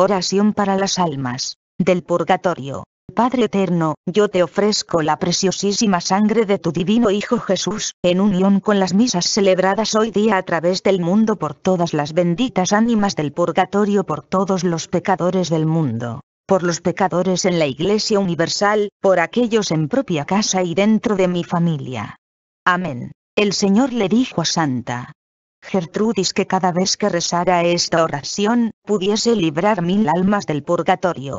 Oración para las almas del purgatorio. Padre eterno, yo te ofrezco la preciosísima sangre de tu divino Hijo Jesús, en unión con las misas celebradas hoy día a través del mundo por todas las benditas ánimas del purgatorio, por todos los pecadores del mundo, por los pecadores en la Iglesia Universal, por aquellos en propia casa y dentro de mi familia. Amén. El Señor le dijo a Santa Gertrudis que cada vez que rezara esta oración, pudiese librar mil almas del purgatorio.